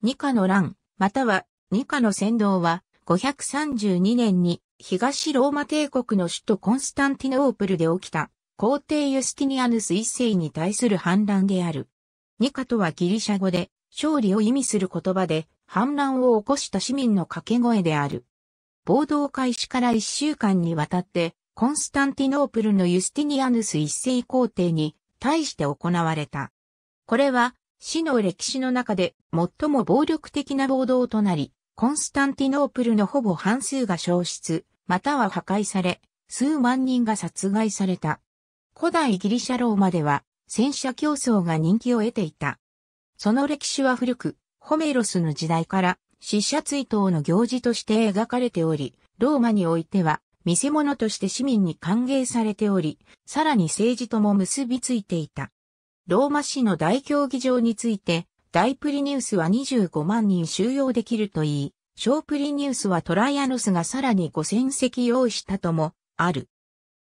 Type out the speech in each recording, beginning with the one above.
二課の乱、または二課の先導は、532年に東ローマ帝国の首都コンスタンティノープルで起きた皇帝ユスティニアヌス一世に対する反乱である。ニカとはギリシャ語で勝利を意味する言葉で反乱を起こした市民の掛け声である。暴動開始から1週間にわたってコンスタンティノープルのユスティニアヌス一世皇帝に対して行われた。これは市の歴史の中で最も暴力的な暴動となり、コンスタンティノープルのほぼ半数が消失、または破壊され、数万人が殺害された。古代ギリシャローマでは戦車競争が人気を得ていた。その歴史は古く、ホメロスの時代から死者追悼の行事として描かれており、ローマにおいては見せ物として市民に歓迎されており、さらに政治とも結びついていた。ローマ市の大競技場について、大プリニウスは25万人収容できるといい、小プリニウスはトライアノスがさらに5000席用意したとも、ある。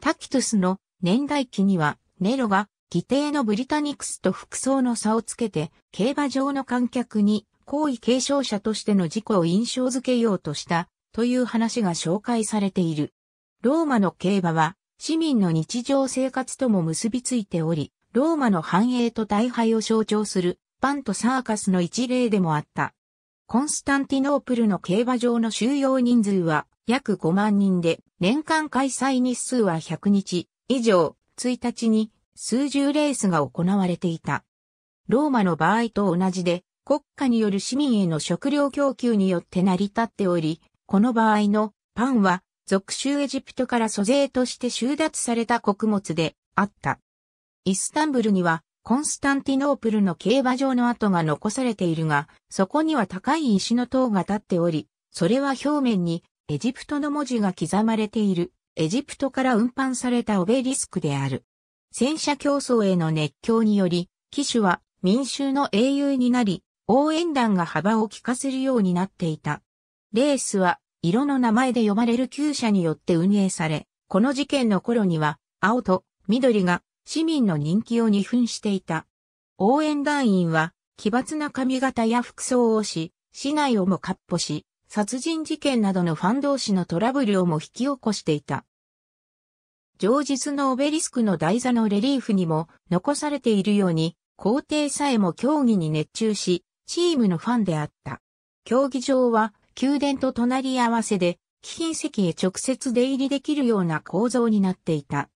タキトゥスの年代記には、ネロが、規定のブリタニクスと服装の差をつけて、競馬場の観客に、好位継承者としての事故を印象づけようとした、という話が紹介されている。ローマの競馬は、市民の日常生活とも結びついており、ローマの繁栄と大敗を象徴するパンとサーカスの一例でもあった。コンスタンティノープルの競馬場の収容人数は約5万人で、年間開催日数は100日以上、1日に数十レースが行われていた。ローマの場合と同じで、国家による市民への食料供給によって成り立っており、この場合のパンは、属州エジプトから租税として収奪された穀物であった。イスタンブルにはコンスタンティノープルの競馬場の跡が残されているが、そこには高い石の塔が立っており、それは表面にエジプトの文字が刻まれている、エジプトから運搬されたオベリスクである。戦車競争への熱狂により、騎手は民衆の英雄になり、応援団が幅を利かせるようになっていた。レースは色の名前で呼ばれる旧車によって運営され、この事件の頃には青と緑が市民の人気を二分していた。応援団員は、奇抜な髪型や服装をし、市内をもっ歩し、殺人事件などのファン同士のトラブルをも引き起こしていた。上日のオベリスクの台座のレリーフにも残されているように、皇帝さえも競技に熱中し、チームのファンであった。競技場は宮殿と隣り合わせで、貴賓席へ直接出入りできるような構造になっていた。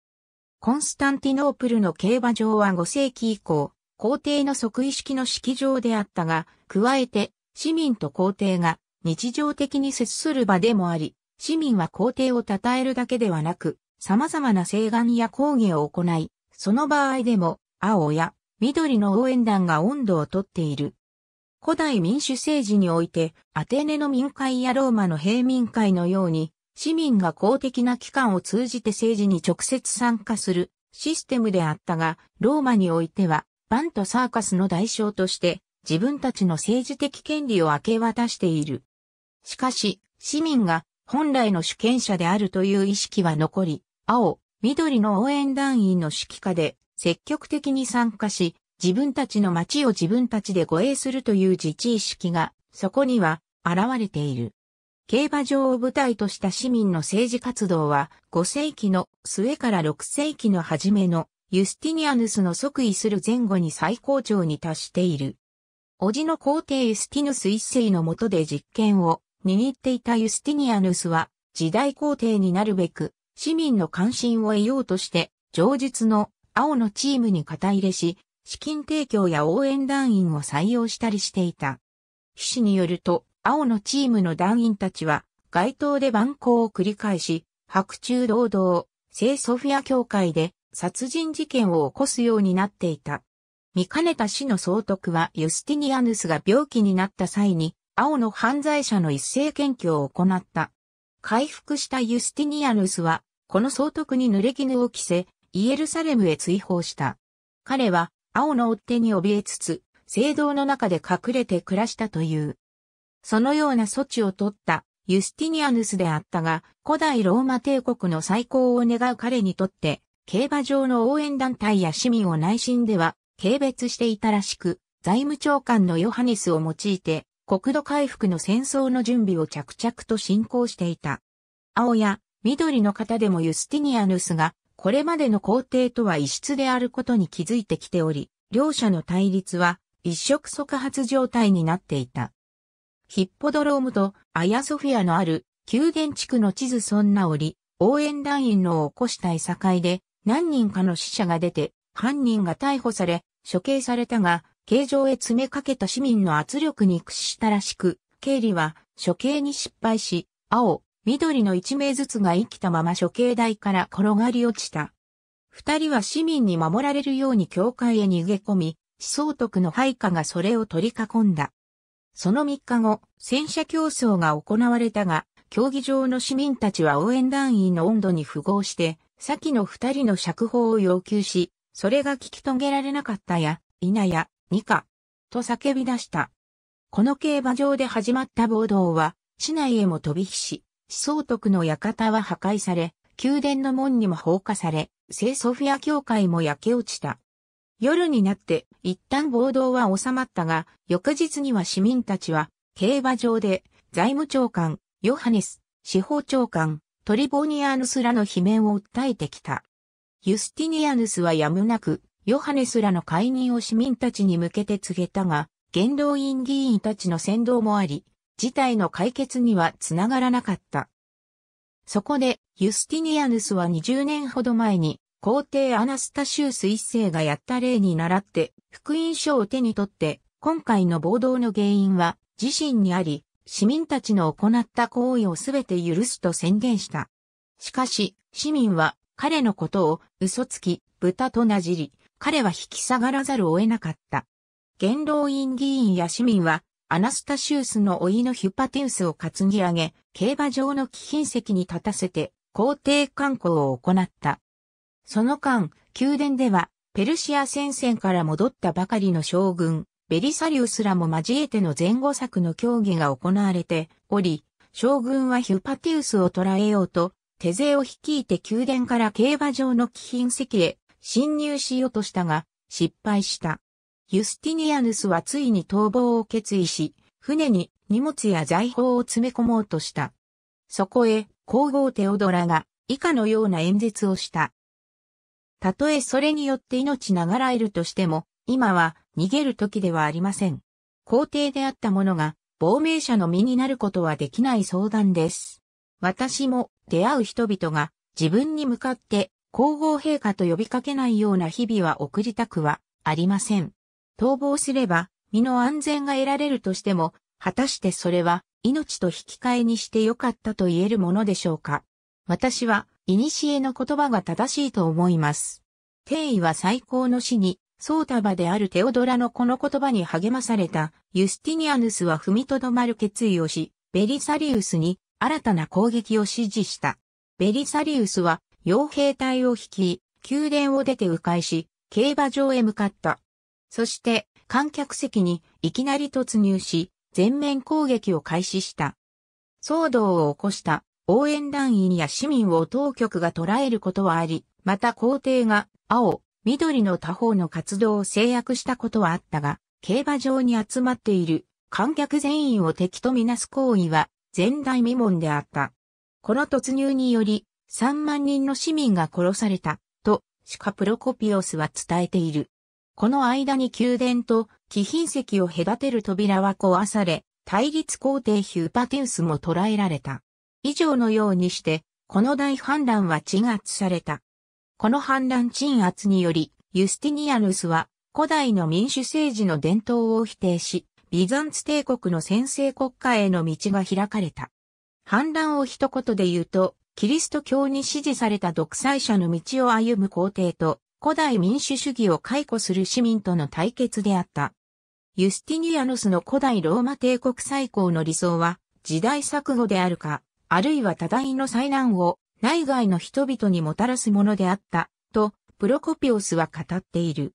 コンスタンティノープルの競馬場は5世紀以降、皇帝の即位式の式場であったが、加えて、市民と皇帝が日常的に接する場でもあり、市民は皇帝を称えるだけではなく、様々な請願や抗議を行い、その場合でも、青や緑の応援団が温度をとっている。古代民主政治において、アテネの民会やローマの平民会のように、市民が公的な機関を通じて政治に直接参加するシステムであったが、ローマにおいては、バンとサーカスの代償として、自分たちの政治的権利を明け渡している。しかし、市民が本来の主権者であるという意識は残り、青、緑の応援団員の指揮下で積極的に参加し、自分たちの町を自分たちで護衛するという自治意識が、そこには現れている。競馬場を舞台とした市民の政治活動は5世紀の末から6世紀の初めのユスティニアヌスの即位する前後に最高潮に達している。叔父の皇帝ユスティヌス一世の下で実権を握っていたユスティニアヌスは時代皇帝になるべく市民の関心を得ようとして上述の青のチームに肩入れし資金提供や応援団員を採用したりしていた。秘史によると青のチームの団員たちは、街頭で蛮行を繰り返し、白昼堂々、聖ソフィア教会で殺人事件を起こすようになっていた。見かねた死の総督はユスティニアヌスが病気になった際に、青の犯罪者の一斉検挙を行った。回復したユスティニアヌスは、この総督に濡れ衣を着せ、イエルサレムへ追放した。彼は、青の追っ手に怯えつつ、聖堂の中で隠れて暮らしたという。そのような措置を取ったユスティニアヌスであったが、古代ローマ帝国の再興を願う彼にとって、競馬場の応援団体や市民を内心では軽蔑していたらしく、財務長官のヨハネスを用いて、国土回復の戦争の準備を着々と進行していた。青や緑の方でもユスティニアヌスが、これまでの皇帝とは異質であることに気づいてきており、両者の対立は一触即発状態になっていた。ヒッポドロームとアヤソフィアのある宮殿地区の地図そんな折、応援団員の起こしたい境で何人かの死者が出て、犯人が逮捕され、処刑されたが、刑場へ詰めかけた市民の圧力に屈したらしく、経理は処刑に失敗し、青、緑の一名ずつが生きたまま処刑台から転がり落ちた。二人は市民に守られるように教会へ逃げ込み、思想徳の配下がそれを取り囲んだ。その3日後、戦車競争が行われたが、競技場の市民たちは応援団員の温度に符合して、先の2人の釈放を要求し、それが聞き遂げられなかったや、いなや、にか、と叫び出した。この競馬場で始まった暴動は、市内へも飛び火し、思想徳の館は破壊され、宮殿の門にも放火され、聖ソフィア教会も焼け落ちた。夜になって一旦暴動は収まったが、翌日には市民たちは、競馬場で財務長官、ヨハネス、司法長官、トリボニアヌスらの罷免を訴えてきた。ユスティニアヌスはやむなく、ヨハネスらの解任を市民たちに向けて告げたが、元老院議員たちの先導もあり、事態の解決にはつながらなかった。そこで、ユスティニアヌスは20年ほど前に、皇帝アナスタシウス一世がやった例に倣って、福音書を手に取って、今回の暴動の原因は自身にあり、市民たちの行った行為をすべて許すと宣言した。しかし、市民は彼のことを嘘つき、豚となじり、彼は引き下がらざるを得なかった。元老院議員や市民は、アナスタシウスの老いのヒュパテウスを担ぎ上げ、競馬場の貴賓席に立たせて、皇帝観光を行った。その間、宮殿では、ペルシア戦線から戻ったばかりの将軍、ベリサリウスらも交えての前後策の協議が行われており、将軍はヒュパティウスを捕らえようと、手勢を率いて宮殿から競馬場の貴賓席へ侵入しようとしたが、失敗した。ユスティニアヌスはついに逃亡を決意し、船に荷物や財宝を詰め込もうとした。そこへ、皇后テオドラが以下のような演説をした。たとえそれによって命ながらえるとしても、今は逃げる時ではありません。皇帝であった者が、亡命者の身になることはできない相談です。私も出会う人々が自分に向かって皇后陛下と呼びかけないような日々は送りたくはありません。逃亡すれば身の安全が得られるとしても、果たしてそれは命と引き換えにしてよかったと言えるものでしょうか。私は古の言葉が正しいと思います。定位は最高の死に、ソータバであるテオドラのこの言葉に励まされた、ユスティニアヌスは踏みとどまる決意をし、ベリサリウスに新たな攻撃を指示した。ベリサリウスは、傭兵隊を率い、宮殿を出て迂回し、競馬場へ向かった。そして、観客席にいきなり突入し、全面攻撃を開始した。騒動を起こした応援団員や市民を当局が捉えることはあり、また皇帝が青、緑の他方の活動を制約したことはあったが、競馬場に集まっている観客全員を敵とみなす行為は前代未聞であった。この突入により3万人の市民が殺されたとシカプロコピオスは伝えている。この間に宮殿と貴賓席を隔てる扉は壊され、対立皇帝ヒューパテウスも捕らえられた。以上のようにして、この大反乱は鎮圧された。この反乱鎮圧により、ユスティニアヌスは古代の民主政治の伝統を否定し、ビザンツ帝国の先制国家への道が開かれた。反乱を一言で言うと、キリスト教に支持された独裁者の道を歩む皇帝と、古代民主主義を解雇する市民との対決であった。ユスティニアヌスの古代ローマ帝国最高の理想は、時代錯誤であるか、あるいは多大の災難を内外の人々にもたらすものであった、と、プロコピオスは語っている。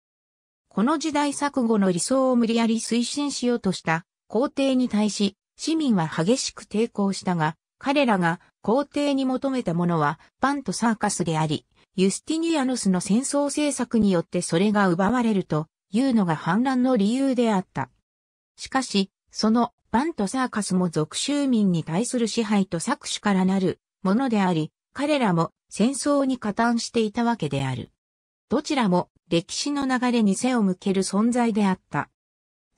この時代錯誤の理想を無理やり推進しようとした皇帝に対し、市民は激しく抵抗したが、彼らが皇帝に求めたものはパンとサーカスであり、ユスティニアヌスの戦争政策によってそれが奪われるというのが反乱の理由であった。しかし、そのバンとサーカスも属州民に対する支配と搾取からなるものであり、彼らも戦争に加担していたわけである。どちらも歴史の流れに背を向ける存在であった。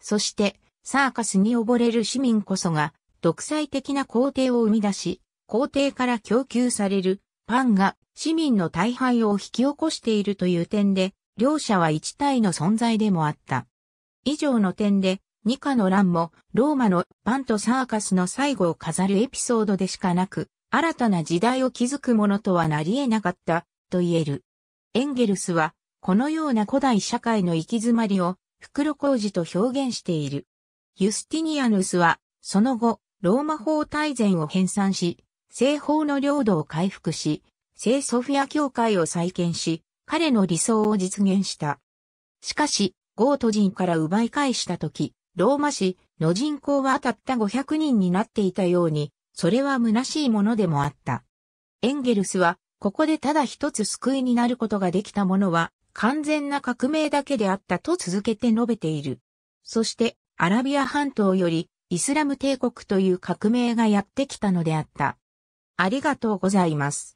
そして、サーカスに溺れる市民こそが、独裁的な皇帝を生み出し、皇帝から供給されるパンが市民の大敗を引き起こしているという点で、両者は一体の存在でもあった。以上の点で、ニカの乱も、ローマのパンとサーカスの最後を飾るエピソードでしかなく、新たな時代を築くものとはなり得なかった、と言える。エンゲルスは、このような古代社会の行き詰まりを、袋小路と表現している。ユスティニアヌスは、その後、ローマ法大全を編纂し、西方の領土を回復し、聖ソフィア教会を再建し、彼の理想を実現した。しかし、ゴート人から奪い返した時、ローマ市の人口はたった500人になっていたように、それは虚しいものでもあった。エンゲルスは、ここでただ一つ救いになることができたものは、完全な革命だけであったと続けて述べている。そして、アラビア半島より、イスラム帝国という革命がやってきたのであった。ありがとうございます。